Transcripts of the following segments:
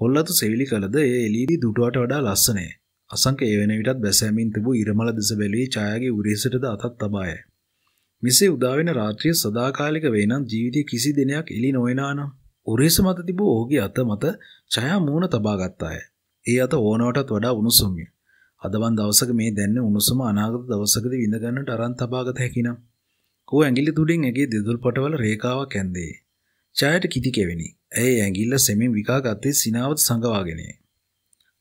පොල්ලතු සෙවිලි කළද ඒ එලීදී දුටුවට වඩා ලස්සනේ. අසංක ඒ වෙන විටත් බැසෑමින් තිබූ ඉරමල දෙස බැලී ඡායාගේ උරේසටද අතත් තබාය. මෙසේ උදාවෙන රාත්‍රිය සදාකාලික වේ නම් ජීවිතයේ කිසි දිනයක් එළි නොවනානම් උරේස මත තිබූ ඔහුගේ අත මත ඡායා මූණ තබා ගත්තාය. ඒ අත ඕනවටත් වඩා උණුසුම්ය. අදවන් දවසක මේ දැන්න උණුසුම අනාගත දවසකදී විඳ ගන්නට අරන් තබා ගත හැකිනම්. කෝ ඇඟිලි තුඩින් ඇගේ දෙදුල් පොටවල රේඛාවක් ඇන්දේ. ඡායට කිති කෙවෙනි. ඇය ඇඟිල්ල සෙමින් විකා ගත්තේ සිනාවත සඟවාගෙනේ.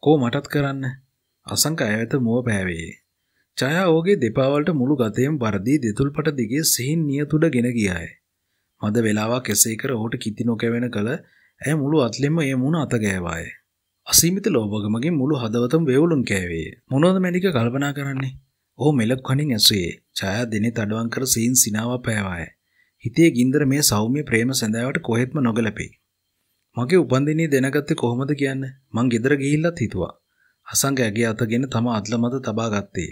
කෝ මටත් කරන්න. අසංක ඇවත මුව පෑවේ. ජයා ඕගේ දෙපාවලට මුළු ගතයෙන් වර්දී දෙතුල්පට දිගේ සිහින් නියතුඩ ගෙන ගියාය. මද වෙලාවක් එසේ කර ඔහුට කිති නොකැවෙන කල ඇය මුළු අත්ලෙම ඒ මුණ අත ගෑවාය. අසීමිත ලෝභකමකින් මුළු හදවතම වේවුලුන් කෑවේ. මොනවද මැනික කල්පනා කරන්නේ? ඔහු මෙලක් කණින් ඇසුවේ. ජයා දිනේ තඩවම් කර සිහින් සිනාව පෑවාය. හිතේ ගින්දර මේ සෞම්‍ය ප්‍රේම සඳාවට කොහෙත්ම නොගැලපේ. මගේ උපන්දිනේ දැනගත්තේ කොහොමද කියන්නේ මං ගෙදර ගිහිල්ලත් හිතුවා හසංග ඇගේ අතගෙන තම අත්ල මත තබා ගත්තේ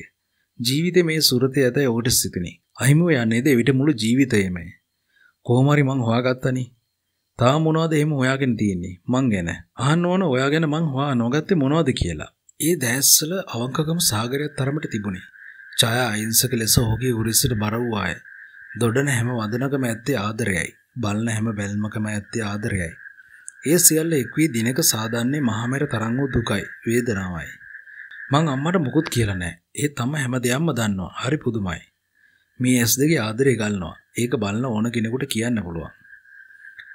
ජීවිතේ මේ සුරතේ ඇතයි ඔහුට සිතිනේ අහිමුව යන්නේද එවිට මුළු ජීවිතයම කොහොම හරි මං හොයාගත්තනේ තාම මොනවද එහෙම හොයාගෙන තියෙන්නේ මං ගැන අහන්න ඕන ඔයා ගැන මං හොයා නොගත්තේ මොනවද කියලා ඒ දැහැස්සල අවංකකම සාගරයත් තරමට තිබුණේ ඡායා අහිංසක ලෙස ඔහුගේ උරිසට බර වූ අය දොඩන හැම වදනකම ඇත්තේ ආදරයයි බලන හැම බැල්මකම ඇත්තේ ආදරයයි ඒ සියල්ල එක් වී දිනක සාදන්නේ මහමෙර තරං වූ දුකයි, වේදනාවයි. මං අම්මට මුකුත් කියලා නැහැ. ඒ තම හැම දෙයක්ම දන්නවා. හරි පුදුමයි. මේ ඇස් දෙකේ ආදරේ ගන්නවා. ඒක බලන ඕන කෙනෙකුට කියන්න පුළුවන්.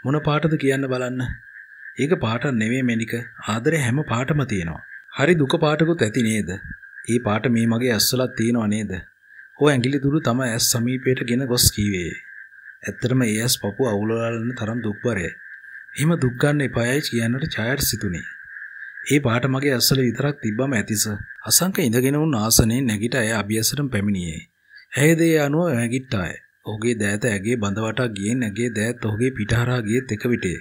මොන පාටද කියන්න බලන්න. ඒක පාට නෙමෙයි මෙනික. ආදරේ හැම පාටම තියෙනවා. හරි දුක පාටකුත් ඇති නේද? ඒ පාට මේ මගේ ඇස්වලත් තියෙනවා නේද? හෝ ඇඟිලි දුරු තම ඇස් සමීපයට ගෙන ගොස් කීවේ. ඇත්තටම ඒ ඇස් පපුව අවුලවලන තරම් දුක්බරයි. එහෙම දුක් ගන්න එපායයි කියන්නට ඡායට සිතුනේ. ඒ පාට මගේ ඇස්වල විතරක් තිබ්බම ඇතිස. අසංක ඉඳගෙන වුණ ආසනයේ නැගිට ඇය අභියසටම පැමිණියේ. ඇය දේ අනුව නැගිට්ටාය. ඔහුගේ දෑත ඇගේ බඳවටා ගියෙන් ඇගේ දෑත් ඔහුගේ පිටහරා ගියෙත් එක විටේ.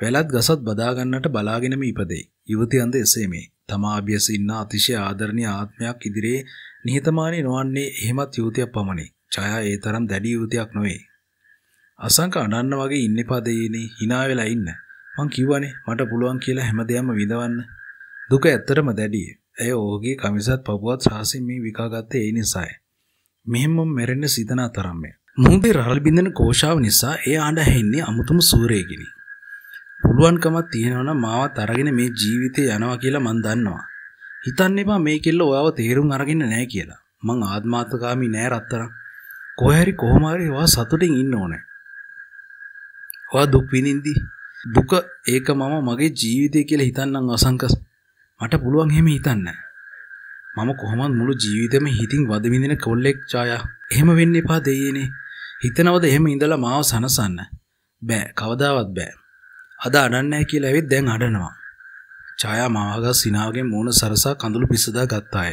වැලත් ගසත් බදා ගන්නට බලාගෙනම ඉපදෙයි. යුවතියන්ද එසේ මේ. තමා අභියස ඉන්න අතිශය ආදරණීය ආත්මයක් ඉදිරියේ නිහතමානී නොවන්නේ එහෙමත් යුවතියක් පමණි. ඡායා ඒ තරම් දැඩි යුවතියක් නොවේ. අසංක අඬන්න වගේ ඉන්න එපා දෙයිනේ hina වෙලා ඉන්න. මං කිව්වනේ මට පුළුවන් කියලා හැමදේම විඳවන්න. දුක ඇත්තටම දැඩියි. ඇය ඕගේ කමිසත් පපුවත් සාහසින් මේ විකාගත්තේ ඒ නිසායි. මෙහෙම මෙරෙන්න සිතන අතරම්ය. මුහුදේ රහල් බින්දෙන කෝෂාව නිසා ඒ ආඬ ඇහෙන්නේ අමුතුම සූරේකිනි. පුළුවන්කමක් තියෙනවනම් මාවත් අරගෙන මේ ජීවිතේ යනවා කියලා මං දන්නවා. හිතන්න එපා මේ කෙල්ල ඔයාව තේරුම් අරගෙන නැහැ කියලා. මං ආත්මාර්ථකාමී නෑ රත්තරන්. කොහේ හරි කොහොම හරි ඔයා සතුටින් ඉන්න ඕනේ. හොයා දුක් විඳින්දි දුක ඒක මම මගේ ජීවිතය කියලා හිතන්නම් අසංකස් මට පුළුවන් එහෙම හිතන්න මම කොහොමත් මුළු ජීවිතෙම හිතින් වද විඳින කොල්ලෙක් ඡායා එහෙම වෙන්න එපා දෙයියනේ හිතනවද එහෙම ඉඳලා මාව සනසන්න බෑ කවදාවත් බෑ අද අඩන්නේ කියලා ඇවිත් දැන් අඩනවා ඡායා මාවග සිනාවගේ මූණ සරසා කඳුළු පිස්සදා ගත්තාය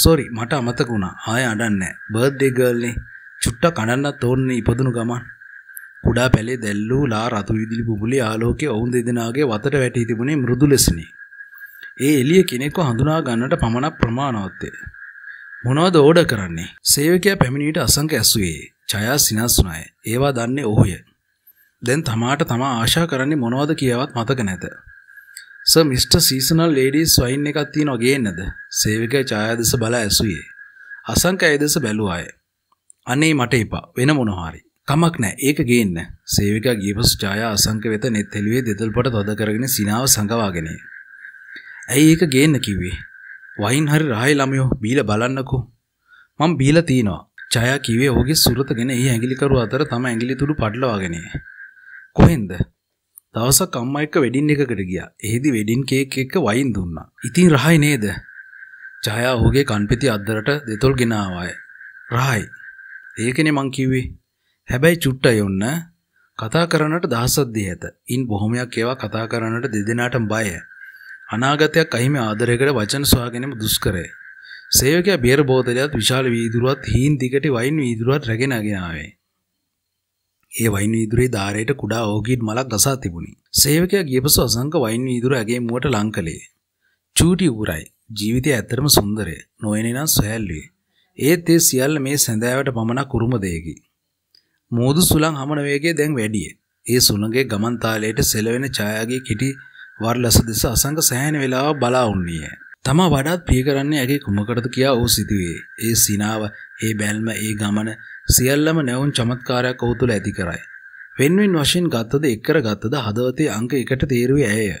සෝරි මට අමතක වුණා ආය අඩන්නේ බර්ත්ඩේ ගර්ල්නේ චුට්ටක් අඩන්නත් ඕන්නේ ඉපදුණු ගමන් කුඩා පැලේ දැල්ලූ ලා රතු විදුලි බුබුලේ ආලෝකයේ ඔවුන් දෙදෙනාගේ වතට වැටී තිබුණේ මෘදු ලෙසිනි. ඒ එළිය කෙනෙක්ව හඳුනා ගන්නට පමණක් ප්‍රමාණවත්ය. මොනවද ඕඩර් කරන්නේ? සේවකයා පැමිණි විට අසංක ඇසුවේ. ඡයා සිනස් වුණාය. ඒවා දන්නේ ඔහුය. දැන් තමාට තමා ආශා කරන්නේ මොනවද කියවත් මතක නැත. Sir mister seasonal ladies wine එකක් තියෙනවා ගේන්නද? සේවකයා ඡායා දෙස බලා ඇසුවේ. අසංක ඇය දෙස බැලුවාය. අනේ මට එපා. වෙන මොනවා හරි. කමක් නෑ ඒක ගේන්න සේවික ගීපසු ජායා අසංක වෙත නෙත් හෙළුවේ දෙතල්පට තොද කරගෙන සිනාව සඟවාගෙනේ. ඇයි ඒක ගේන්න කිව්වේ. වයින් හරි රහයි ළමයෝ බීල බලන්නකු. මං බීල තියනවා ජයා කිවේ ඕගේ සුරතගෙන ඒ ඇගිලිකරු අතර තම ඇගිලිතුරු පටලවාගෙනේ. කොහෙන්ද. දවසක් අම්මා එක්ක වෙඩින් එකකට ගියා. එහෙදි වෙඩින් කේක් එක්ක වයින් දුන්නා. ඉතින් රහයි නේද? ජයා ඔහුගේ කන්පිති අද්දරට දෙතොල් ගෙනාවාය. රහයි. ඒකනේ මං කිව්වේ හැබැයි චුට්ටයි ඔන්න කතා කරන්නට දහසක් දී ඇත. ඉන් බොහොමයක් ඒවා කතා කරන්නට දෙදෙනාටම බයය. අනාගතයක් අහිමි ආදරයකට වචන සොයාගැනීම දුෂ්කරය. සේවකයා බියර බෝතලයත් විශාල වීදුරුවත් හීන් දිගට වයින් වීදුරුවත් රැගෙන අගෙන ආවේ. ඒ වයින් වීදුරේ ධාරයට කුඩා ඕකීඩ් මලක් ගසා තිබුණි. සේවකයා ගියපසු අසංක වයින් වීදුර ඇගේ මුවට ලං කළේ. චූටි උගුරයි. ජීවිතය ඇත්තටම සුන්දරය. නොයනේ නම් සොයල්ලුවේ. ඒත් ඒ සියල්ල මේ සැඳෑවට පමණක් උරුම දෙයකි. මෝදු සුළං හමන වේගය දැන් වැඩිය. ඒ සුළඟේ ගමන් තාලයට සෙලවෙන ඡායාගේ කිටි වර්ලස දෙස අසංග සෑහෙන වේලාවක් බලා වුණියේ. තමා වඩාත් ප්‍රිය කරන්නේ ඇගේ කුමකටද කියා ඔහු සිතුවේ. ඒ සිනාව, ඒ බැල්ම, ඒ ගමන සියල්ලම නැවුම් චමත්කාරයක් ඔහු තුළ ඇති කරයි. වෙන්වෙන් වශයෙන් ගත්තද එක්කර ගත්තද හදවතේ අංක එකට තේරුවේ ඇය.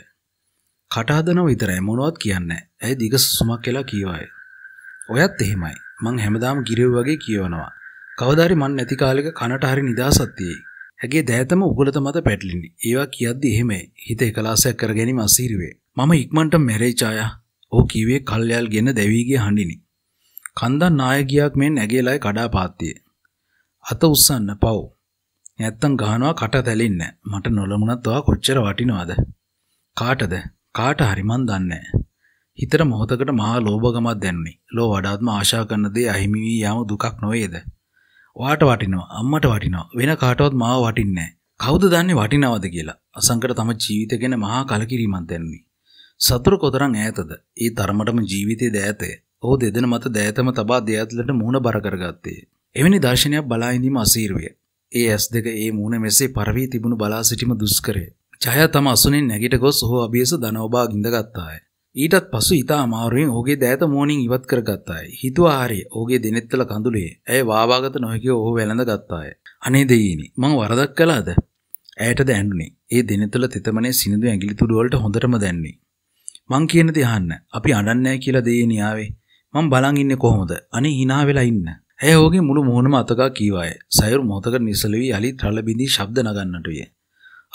කට හදනව විතරයි මොනවත් කියන්නේ ඇයි දිග සුසුමක් කියලා කියවයි. ඔයත් එහෙමයි. මං හැමදාම ගිරව් වගේ කියවනවා. කවදාරි මන් නැති කාලෙක කනට හරි නිදාසක් තියෙයි. ඇගේ දෑතම උගලත මත පැටලින්නේ. ඒවා කියද්දි එහෙම හිත එකලාසයක් කර ගැනීම අසීරුවේ. මම ඉක්මනට මැරෙයි ඡායා. ඔහු කිව්වේ කල්යල් ගෙන දැවී ගිය හඬිනි. කන්දන් නායකයාක් මෙන් ඇගේ ලය කඩා පාත්තිය. අත උස්සන්න පව්. නැත්තම් ගහනවා කට තැලින්න. මට නොලමුණත් ඔයා කොච්චර වටිනවද? කාටද? කාට හරි මන් දන්නේ හිතර මොහොතකට මහා ලෝභකමක් දැනුනි. ලෝ වඩාත්ම ආශා කරන දේ අහිමි වී යාම දුකක් නොවේද? ඔයාට වටිනවා අම්මට වටිනවා වෙන කාටවත් මාව වටින්නේ නැහැ. කවුද දන්නේ වටිනවද කියලා. අසංකට තම ජීවිත ගැන මහා කලකිරීමක් දැනුනි. සතුරු කොතරම් ඈතද? ඒ තරමටම ජීවිතයේ දෑතය. ඔහු දෙදෙන මත දෑතම තබා දෑතලට මූණ බර කරගත්තේ. එවැනි දර්ශනයක් බලා ඉඳීම අසීරුය. ඒ ඇස් දෙක ඒ මූණ මෙසේ පරවී තිබුණු බලා සිටීම දුෂ්කරය. ජය තම අසුනේ නැගිට ගොස් ඔහු අභියස දනෝබා ගිඳගත්තාය. ඊටත් පසු ඉතා අමාරුවෙන් ඕගේ දෑත මෝනින් ඉවත් කරගත්තාය. හිතුවා හරි ඕගේ දෙනෙත්තල කඳුලේ ඇය වාවාගත නොහැකිව ඔහු වැළඳ ගත්තාය. අනේ දෙයිනි මං වරදක් කළාද? ඇයටද ඇඬුනේ. ඒ දෙනෙත්තල තෙතමනේ සිනිඳු ඇඟිලි තුඩු වලට හොඳටම දැන්නේ. මං කියන දේ අහන්න. අපි අඬන්නේ නැහැ කියලා දෙයිනි ආවේ. මං බලන් ඉන්නේ කොහොමද? අනේ hina වෙලා ඉන්න. ඇය ඔහුගේ මුළු මුහුණම අතකා කීවාය. සයුරු මොහතකට නිසල වී අලි රළ බිඳී ශබ්ද නගන්නට විය.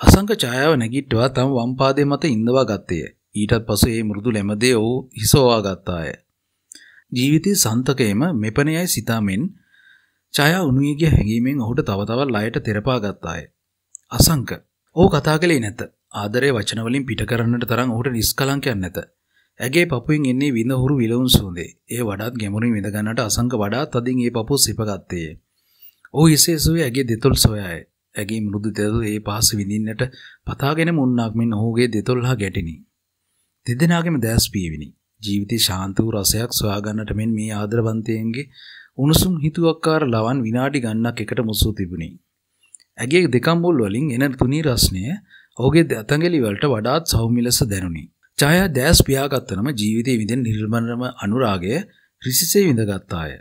අසංක ඡායාව නැගිට්ටවා තම වම් පාදයේ මත ඉඳවා ගත්තේය. ඊටත් පසු ඒ මෘදු ලැමදේ ඔහු හිසෝවා ගත්තාය. ජීවිතයේ සන්තකයේම මෙපණයයි සිතාමෙන් ඡායා උණුයේගේ හැඟීමෙන් ඔහුට තව තවත් ලයට තෙරපා ගත්තාය. අසංක. ඔහු කතා කළේ නැත. ආදරයේ වචන වලින් පිට කරන්නට තරම් ඔහුට නිෂ්කලංකයක් නැත. ඇගේ පපුවෙන් එන්නේ විඳ හුරු විලවුන් සුවඳේ. ඒ වඩාත් ගැඹුරින් විඳ ගන්නට අසංක වඩාත් අදින් ඒ පපුව සිපගත්තේ. ඔහු ඉසේ සුවේ ඇගේ දෙතොල් සොයාය. ඇගේ මෘදු දෙදු ඒ පහස විඳින්නට පතාගෙනම උන්නාක් මෙන් ඔහුගේ දෙතොල් හා ගැටිනි. දෙදෙනාගේම දැස් පියවිනි. ජීවිතේ ශාන්ත වූ රසයක් සොයාගන්නට මෙන් මේ ආදරවන්තයන්ගේ උණුසුම් හිතුවක්කාර ලවන් විනාඩි ගණනක් එකට මුසූ තිබුණි. ඇගේ දෙකම්බොල් වලින් එන තුනී රස්නය ඔහුගේ දතඟලි වලට වඩාත් සෞම්‍ය ලෙස දැනුනි. ඡායා දැස් පියාගත්තනම ජීවිතයේ විඳින නිර්මලම අනුරාගය ඍසිසේ විඳගත්තාය.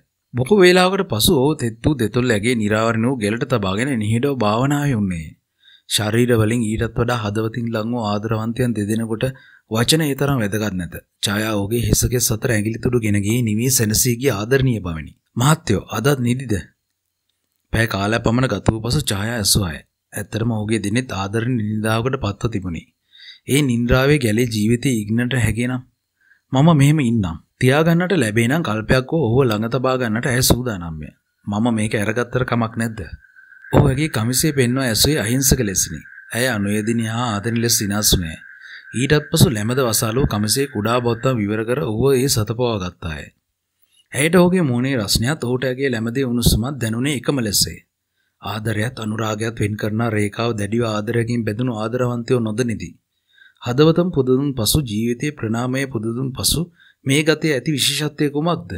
බොහෝ වේලාවකට පසු ඔහු තෙත්තු දෙතොල් ඇගේ නිරාවරණ වූ ගෙලට තබාගෙන නිහිඩව භාවනාවේ උන්නේ. ශරීරවලින් ඊටත් වඩා හදවතින් ලං වූ ආදරවන්තයන් දෙදෙනෙකුට වචන ඒ තරම් වැදගත් නැත. ඡායා ඔහුගේ හිසකෙස් අතර ඇඟිලි තුඩු ගෙන ගියේ නිවී සැනසී ගිය ආදරණීය බවනි. මහත්යෝ අදත් නිදිද? පැය කාලයක් පමණ ගත වූ පසු ඡායා ඇසුවාය. ඇත්තටම ඔහුගේ දිනෙත් ආදරණීය නිඳාවකට පත්ව තිබුණි. ඒ නින්ද්‍රාවේ ගැලේ ජීවිතය ඉක්නට හැගෙනම් මම මෙහෙම ඉන්නම්. තියාගන්නට ලැබේ නම් කල්පයක් හෝ ඔහුව ළඟ තබා ගන්නට ඇය සූදානම් වේ. මම මේක අරගත්තර කමක් නැද්ද? ඔහුගේ කමිසේ පෙන්වා ඇසුවේ අහිංසක ලෙසිනි. ඇය අනුයදිනි හා ආදරණීය ලෙස සිනාසුනේ. ඊටත් පසු ලැබද වසාලෝ කමිසේ කුඩා බොත්තම් විවර කර ඔහුව ඒ සතපවා ගත්තාය. ඇයට ඔහුගේ මූණේ රස්නයත් ඔහුට ඇගේ ලැබදී උණුසුමත් දැනුනේ එකම ලෙසයි. ආදරයත් අනුරාගයත් වෙන් කරන රේඛාව දැඩිව ආදරයෙන් බැඳුණු ආදරවන්තයෝ නොදනිති. හදවතම් පුදුදුන් පසු ජීවිතයේ ප්‍රණාමය පුදුදුන් පසු මේ ගතේ ඇති විශේෂත්වය කුමක්ද?